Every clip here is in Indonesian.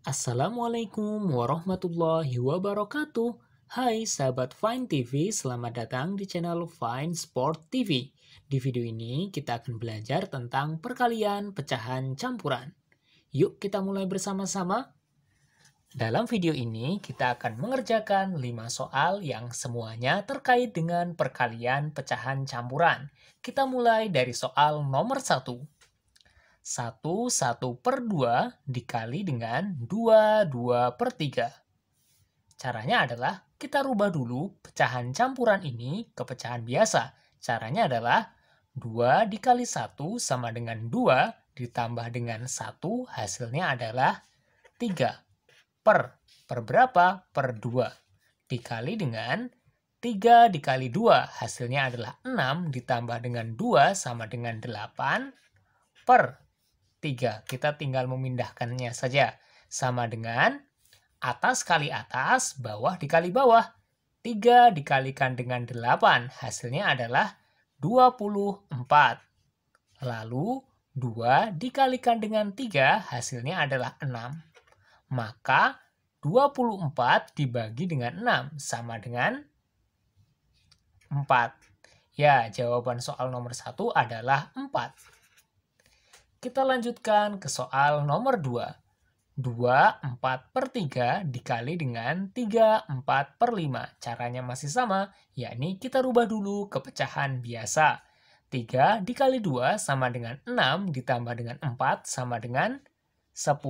Assalamualaikum warahmatullahi wabarakatuh. Hai sahabat Fine TV, selamat datang di channel Fine Sport TV. Di video ini kita akan belajar tentang perkalian pecahan campuran. Yuk kita mulai bersama-sama. Dalam video ini kita akan mengerjakan 5 soal yang semuanya terkait dengan perkalian pecahan campuran. Kita mulai dari soal nomor 1. 1, 1 per 2 dikali dengan 2, 2 per 3. Caranya adalah kita rubah dulu pecahan campuran ini ke pecahan biasa. Caranya adalah 2 dikali 1 sama dengan 2 ditambah dengan 1 hasilnya adalah 3 per per berapa? per 2 dikali dengan 3 dikali 2 hasilnya adalah 6 ditambah dengan 2 sama dengan 8 per 3. Kita tinggal memindahkannya saja. Sama dengan atas kali atas, bawah dikali bawah. 3 dikalikan dengan 8, hasilnya adalah 24. Lalu 2 dikalikan dengan 3 hasilnya adalah 6. Maka 24 dibagi dengan 6 sama dengan 4. Ya, jawaban soal nomor 1 adalah 4. Kita lanjutkan ke soal nomor 2. 2, 4 per 3 dikali dengan 3, 4 per 5. Caranya masih sama, yakni kita rubah dulu ke pecahan biasa. 3 dikali 2 sama dengan 6 ditambah dengan 4 sama dengan 10.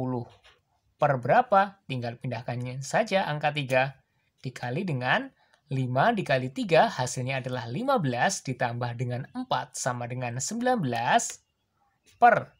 Per berapa? Tinggal pindahkannya saja angka 3 dikali dengan 5 dikali 3 hasilnya adalah 15 ditambah dengan 4 sama dengan 19 per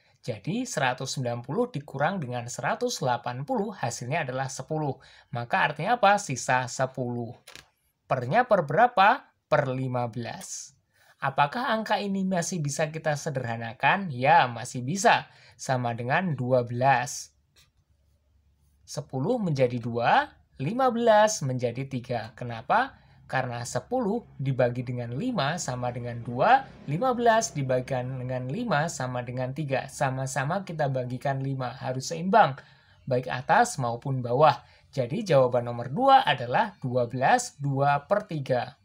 Jadi 190 dikurang dengan 180 hasilnya adalah 10. Maka artinya apa? Sisa 10. Pernya per berapa? Per 15. Apakah angka ini masih bisa kita sederhanakan? Ya, masih bisa. Sama dengan 12. 10 menjadi 2, 15 menjadi 3. Kenapa? Karena 10 dibagi dengan 5 sama dengan 2, 15 dibagikan dengan 5 sama dengan 3. Sama-sama kita bagikan 5, harus seimbang, baik atas maupun bawah. Jadi jawaban nomor 2 adalah 12, 2 per 3.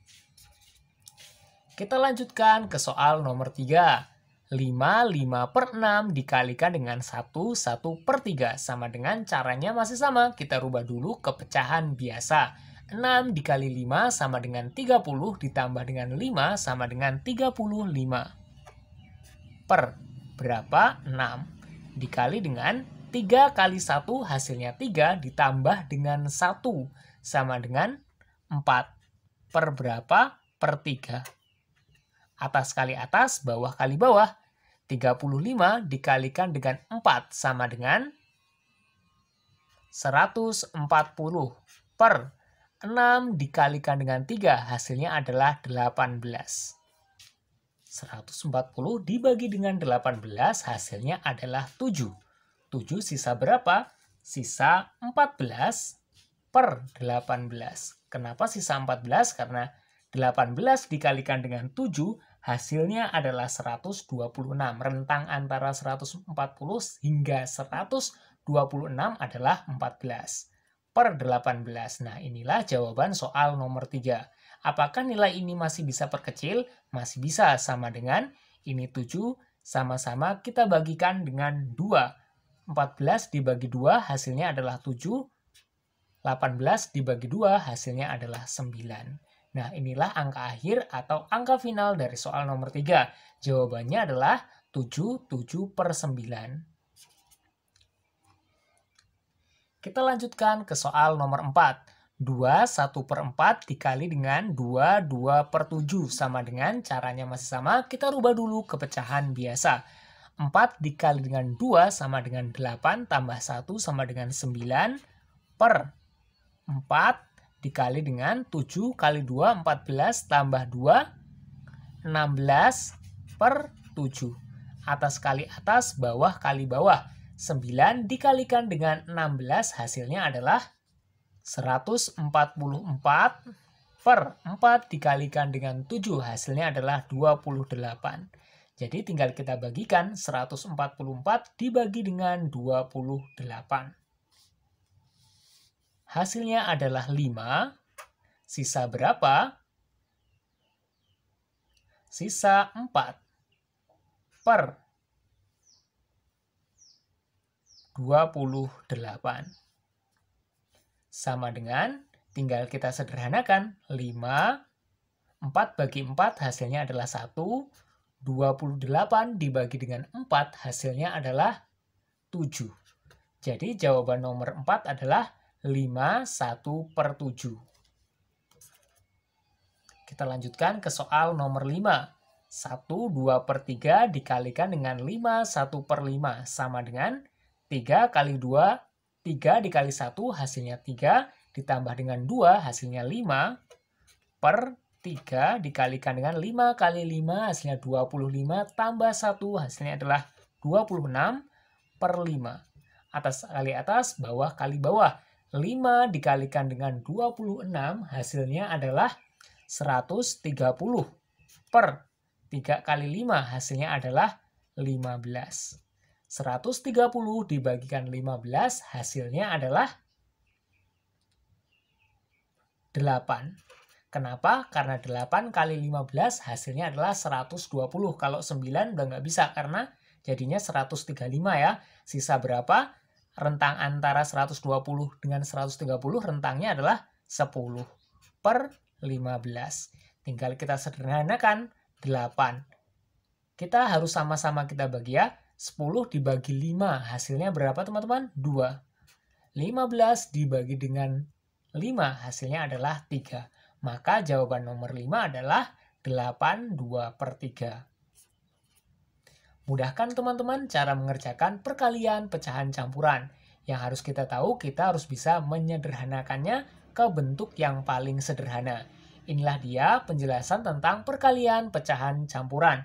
Kita lanjutkan ke soal nomor 3. 5, 5 per 6 dikalikan dengan 1, 1 per 3. Sama dengan caranya masih sama. Kita rubah dulu ke pecahan biasa. 6 dikali 5 sama dengan 30 ditambah dengan 5 sama dengan 35. Per berapa? 6 dikali dengan 3 kali 1 hasilnya 3 ditambah dengan 1 sama dengan 4. Per berapa? Per 3. Atas kali atas, bawah kali bawah. 35 dikalikan dengan 4 sama dengan 140 per 6 dikalikan dengan 3 hasilnya adalah 18. 140 dibagi dengan 18 hasilnya adalah 7. 7 sisa berapa? Sisa 14 per 18. Kenapa sisa 14? Karena 18 dikalikan dengan 7 hasilnya adalah 126. Rentang antara 140 hingga 126 adalah 14 per 18. Nah, inilah jawaban soal nomor 3. Apakah nilai ini masih bisa perkecil? Masih bisa, sama dengan ini 7, sama-sama kita bagikan dengan 2. 14 dibagi 2 hasilnya adalah 7, 18 dibagi 2 hasilnya adalah 9. Nah, inilah angka akhir atau angka final dari soal nomor 3. Jawabannya adalah 7, 7 per 9. Kita lanjutkan ke soal nomor 4. 2, 1 per 4 dikali dengan 2, 2 per 7 sama dengan caranya masih sama. Kita rubah dulu ke pecahan biasa. 4 dikali dengan 2 sama dengan 8 tambah 1 sama dengan 9 per 4 dikali dengan 7 kali 2 14 tambah 2 16 per 7. Atas kali atas, bawah kali bawah. 9 dikalikan dengan 16 hasilnya adalah 144 per 4 dikalikan dengan 7 hasilnya adalah 28. Jadi tinggal kita bagikan 144 dibagi dengan 28. Hasilnya adalah 5. Sisa berapa? Sisa 4 per 28 sama dengan tinggal kita sederhanakan 5 4 bagi 4 hasilnya adalah 1 28 dibagi dengan 4 hasilnya adalah 7 jadi jawaban nomor 4 adalah 5 1 per 7 kita lanjutkan ke soal nomor 5 1 2 per 3 dikalikan dengan 5 1 per 5 sama dengan 3 kali 2, 3 dikali 1 hasilnya 3, ditambah dengan 2 hasilnya 5, per 3 dikalikan dengan 5 kali 5 hasilnya 25, tambah 1 hasilnya adalah 26 per 5. Atas kali atas, bawah kali bawah. 5 dikalikan dengan 26 hasilnya adalah 130 per 3 kali 5 hasilnya adalah 15. 130 dibagikan 15 hasilnya adalah 8. Kenapa? Karena 8 kali 15 hasilnya adalah 120. Kalau 9 udah nggak bisa karena jadinya 135 ya. Sisa berapa? Rentang antara 120 dengan 130 rentangnya adalah 10 per 15. Tinggal kita sederhanakan 8. Kita harus sama-sama kita bagi ya. 10 dibagi 5, hasilnya berapa teman-teman? 2. 15 dibagi dengan 5, hasilnya adalah 3. Maka jawaban nomor 5 adalah 8, 2 per 3. Mudahkan teman-teman cara mengerjakan perkalian pecahan campuran. Yang harus kita tahu, kita harus bisa menyederhanakannya ke bentuk yang paling sederhana. Inilah dia penjelasan tentang perkalian pecahan campuran.